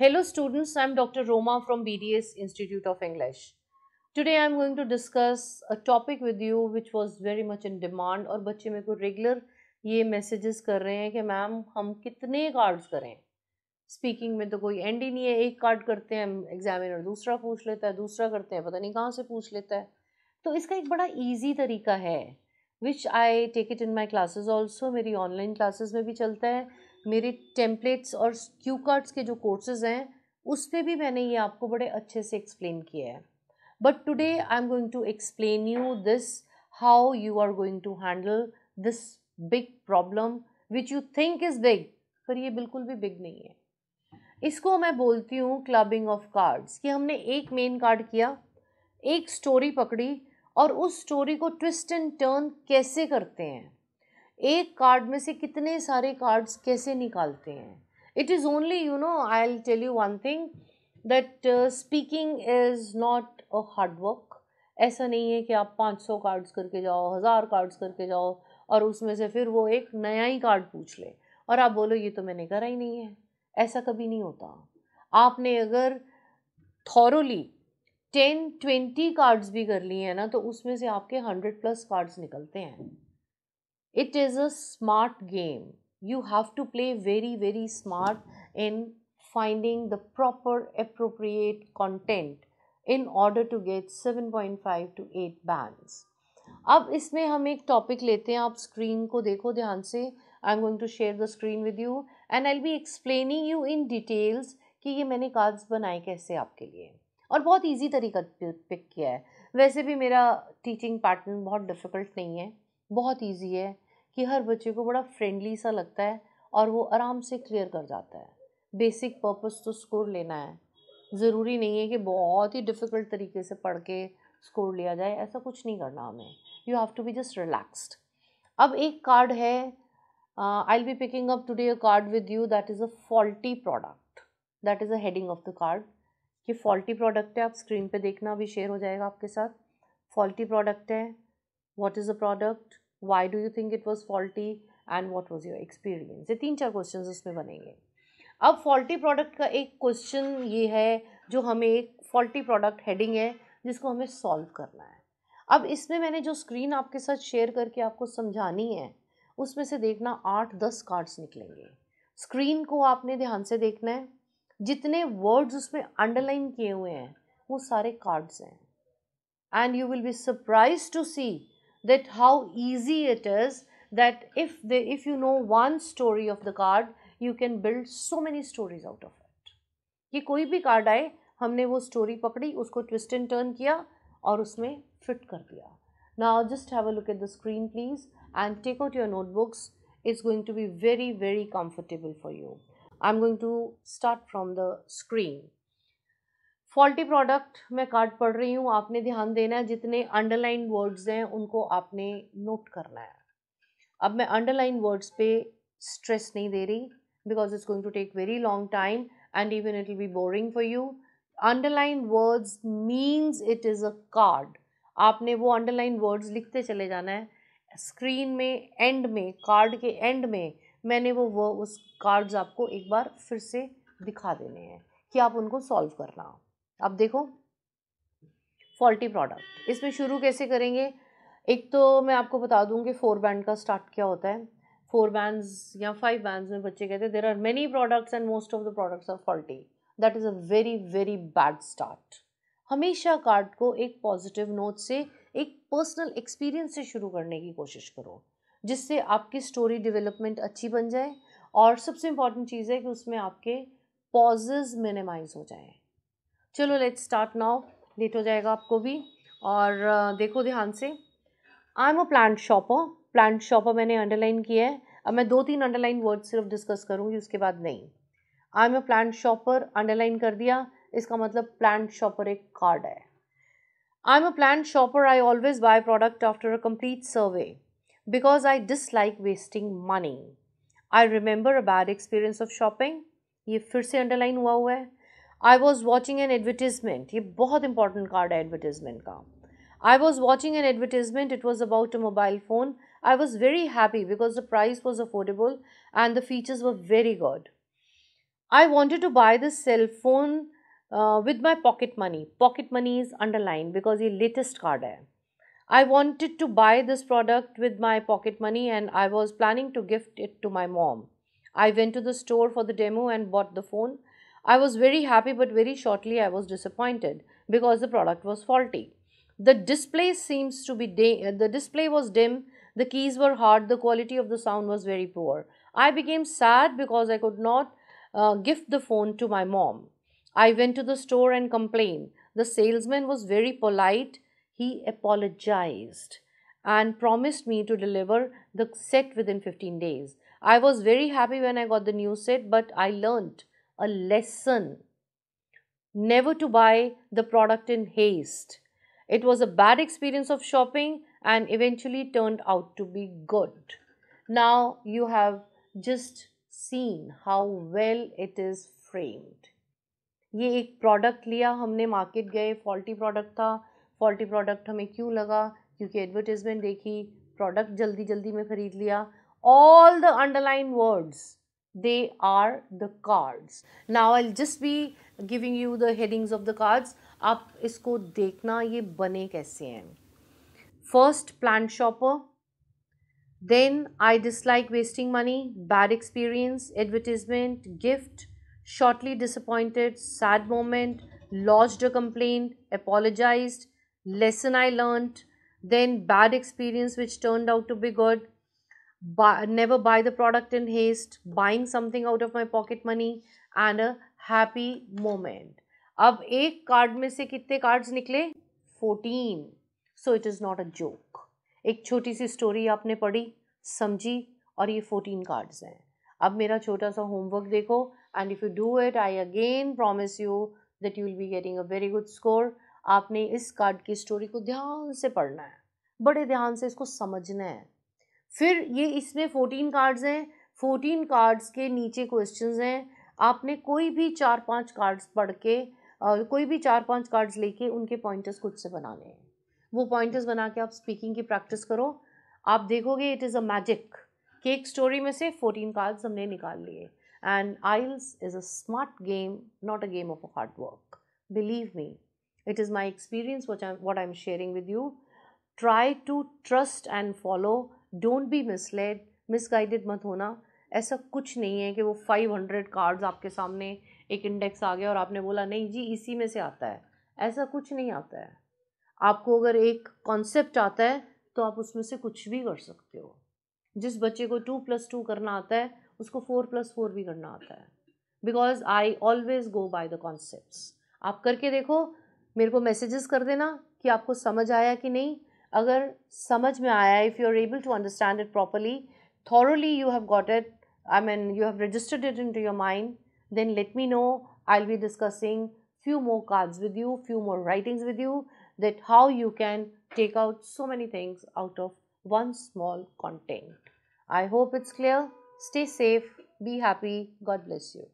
Hello students, I am Dr. Roma from BDS Institute of English. Today I am going to discuss a topic with you which was very much in demand और बच्चे मेरे को regular ये messages कर रहे हैं कि ma'am हम कितने कार्ड्स करें स्पीकिंग में तो कोई एंड ही नहीं है एक कार्ड करते हैं एग्जामिनर दूसरा पूछ लेता है दूसरा करते हैं पता नहीं कहाँ से पूछ लेता है तो इसका एक बड़ा ईजी तरीका है which I take it in my classes also मेरी ऑनलाइन क्लासेज में भी चलता है मेरे टेम्पलेट्स और क्यू कार्ड्स के जो कोर्सेज हैं उस पर भी मैंने ये आपको बड़े अच्छे से एक्सप्लेन किया है but today I am going to explain you this how you are going to handle this big problem which you think is big पर ये बिल्कुल भी बिग नहीं है इसको मैं बोलती हूँ क्लबिंग ऑफ कार्ड्स कि हमने एक मेन कार्ड किया एक स्टोरी पकड़ी और उस स्टोरी को ट्विस्ट एंड टर्न कैसे करते हैं एक कार्ड में से कितने सारे कार्ड्स कैसे निकालते हैं it is only you know I'll tell you one thing that speaking is not a hard work ऐसा नहीं है कि आप 500 कार्ड्स करके जाओ हज़ार कार्ड्स करके जाओ और उसमें से फिर वो एक नया ही कार्ड पूछ ले और आप बोलो ये तो मैंने करा ही नहीं है ऐसा कभी नहीं होता आपने अगर थॉरोली टेन ट्वेंटी कार्ड्स भी कर लिए हैं ना तो उसमें से आपके हंड्रेड प्लस कार्ड्स निकलते हैं it is a smart game you have to play very very smart in finding the proper appropriate content in order to get 7.5 to 8 bands अब इसमें हम एक टॉपिक लेते हैं आप स्क्रीन को देखो ध्यान से I am going to share the screen with you and I be explaining you in details कि ये मैंने कार्ड्स बनाए कैसे आपके लिए और बहुत इजी तरीका पिक किया है वैसे भी मेरा टीचिंग पैटर्न बहुत डिफ़िकल्ट नहीं है बहुत ईजी है कि हर बच्चे को बड़ा फ्रेंडली सा लगता है और वो आराम से क्लियर कर जाता है बेसिक पर्पस तो स्कोर लेना है ज़रूरी नहीं है कि बहुत ही डिफ़िकल्ट तरीके से पढ़ के स्कोर लिया जाए ऐसा कुछ नहीं करना हमें you have to be just relaxed अब एक कार्ड है I will be picking up today a card with you that is a faulty product that is a heading of the card कि फॉल्टी प्रोडक्ट है आप screen पे देखना भी share हो जाएगा आपके साथ फॉल्टी प्रोडक्ट है what is a product why do you think it was faulty and what was your experience ये तीन चार क्वेश्चन उसमें बनेंगे अब फॉल्टी प्रोडक्ट का एक क्वेश्चन ये है जो हमें एक फॉल्टी प्रोडक्ट हेडिंग है जिसको हमें सॉल्व करना है अब इसमें मैंने जो स्क्रीन आपके साथ शेयर करके आपको समझानी है उसमें से देखना आठ दस कार्ड्स निकलेंगे स्क्रीन को आपने ध्यान से देखना है जितने वर्ड्स उसमें अंडरलाइन किए हुए हैं वो सारे कार्ड्स हैं and you will be surprise to see that how easy it is that if they if you know one story of the card you can build so many stories out of it ki koi bhi card aaye humne wo story pakdi usko twist and turn kiya aur usme fit kar diya now just have a look at the screen please and take out your notebooks it's going to be very very comfortable for you i'm going to start from the screen faulty product मैं card पढ़ रही हूँ आपने ध्यान देना है जितने underline words हैं उनको आपने नोट करना है अब मैं अंडरलाइन वर्ड्स पे स्ट्रेस नहीं दे रही because it's going to take very long time and even it will be boring for you underline words means it is a card आपने वो अंडरलाइन वर्ड्स लिखते चले जाना है स्क्रीन में एंड में कार्ड के एंड में मैंने वो वो उस कार्ड्स आपको एक बार फिर से दिखा देने हैं कि आप उनको सॉल्व करना अब देखो फॉल्टी प्रोडक्ट इसमें शुरू कैसे करेंगे एक तो मैं आपको बता दूं कि फोर बैंड का स्टार्ट क्या होता है फोर बैंड्स या फाइव बैंड्स में बच्चे कहते हैं there are many products and most of the products are faulty that is a very very bad start हमेशा कार्ड को एक पॉजिटिव नोट से एक पर्सनल एक्सपीरियंस से शुरू करने की कोशिश करो जिससे आपकी स्टोरी डेवलपमेंट अच्छी बन जाए और सबसे इम्पॉर्टेंट चीज़ है कि उसमें आपके पॉजेज मिनिमाइज हो जाएँ चलो लेट स्टार्ट नाउ लेट हो जाएगा आपको भी और देखो ध्यान से I am a plant shopper plant shopper मैंने अंडरलाइन किया है अब मैं दो तीन अंडरलाइन वर्ड सिर्फ डिस्कस करूँगी उसके बाद नहीं I am a plant shopper underline कर दिया इसका मतलब प्लांट शॉपर एक कार्ड है I am a plant shopper I always buy product after a complete survey because I dislike wasting money I remember a bad experience of shopping ये फिर से underline हुआ हुआ है I was watching an advertisement. ये बहुत important card advertisement का. I was watching an advertisement. It was about a mobile phone. I was very happy because the price was affordable and the features were very good. I wanted to buy this cell phone uh, with my pocket money. Pocket money is underlined because ये latest card है. I wanted to buy this product with my pocket money and I was planning to gift it to my mom. I went to the store for the demo and bought the phone. I was very happy but very shortly I was disappointed because the product was faulty. The display seems to be uh, the display was dim, the keys were hard, the quality of the sound was very poor. I became sad because I could not uh, gift the phone to my mom. I went to the store and complained. The salesman was very polite. He apologized and promised me to deliver the set within 15 days. I was very happy when I got the new set, but I learned a lesson never to buy the product in haste. It was a bad experience of shopping and eventually turned out to be good. Now you have just seen how well it is framed. ये एक product लिया हमने market गए faulty product था faulty product हमें क्यों लगा क्योंकि एडवर्टीजमेंट देखी प्रोडक्ट जल्दी जल्दी में ख़रीद लिया all the underline words they are the cards. Now I'll just be giving you the headings of the cards. आप इसको देखना ये बने कैसे हैं First plant shopper. Then I dislike wasting money. Bad experience. Advertisement. Gift. shortly disappointed, sad moment, lodged a complaint, apologized, lesson I learnt, then bad experience which turned out to be good, buy, never buy the product in haste buying something out of my pocket money and a happy moment अब एक card में से कितने cards निकले fourteen so it is not a joke एक छोटी सी story आपने पढ़ी समझी और ये फोर्टीन कार्ड्स हैं अब मेरा छोटा सा होमवर्क देखो and if you do it I again promise you that you will be getting a very good score आपने इस कार्ड की स्टोरी को ध्यान से पढ़ना है बड़े ध्यान से इसको समझना है फिर ये इसमें फ़ोर्टीन कार्ड्स हैं फ़ोर्टीन कार्ड्स के नीचे क्वेश्चंस हैं आपने कोई भी चार पांच कार्ड्स पढ़ के और कोई भी चार पांच कार्ड्स लेके उनके पॉइंटर्स खुद से बनाने हैं वो पॉइंटर्स बना के आप स्पीकिंग की प्रैक्टिस करो आप देखोगे it is a magic cake story में से फोर्टीन कार्ड्स हमने निकाल लिए and IELTS is a smart game not a game of hard work believe me it is my experience what I am sharing with you try to trust and follow don't be misled misguided मत होना ऐसा कुछ नहीं है कि वो five hundred cards आपके सामने एक इंडेक्स आ गया और आपने बोला नहीं जी इसी में से आता है ऐसा कुछ नहीं आता है आपको अगर एक कॉन्सेप्ट आता है तो आप उसमें से कुछ भी कर सकते हो जिस बच्चे को टू प्लस टू करना आता है उसको फोर प्लस फोर भी करना आता है because I always go by the concept आप करके देखो मेरे को मैसेजेस कर देना कि आपको समझ आया कि नहीं अगर समझ में आया if you are able to understand it properly thoroughly you have got it I mean you have registered it into your mind then let me know I be discussing few more cards with you, few more writings with you, that how you can take out so many things out of one small content. I hope it's clear. Stay safe, be happy, God bless you.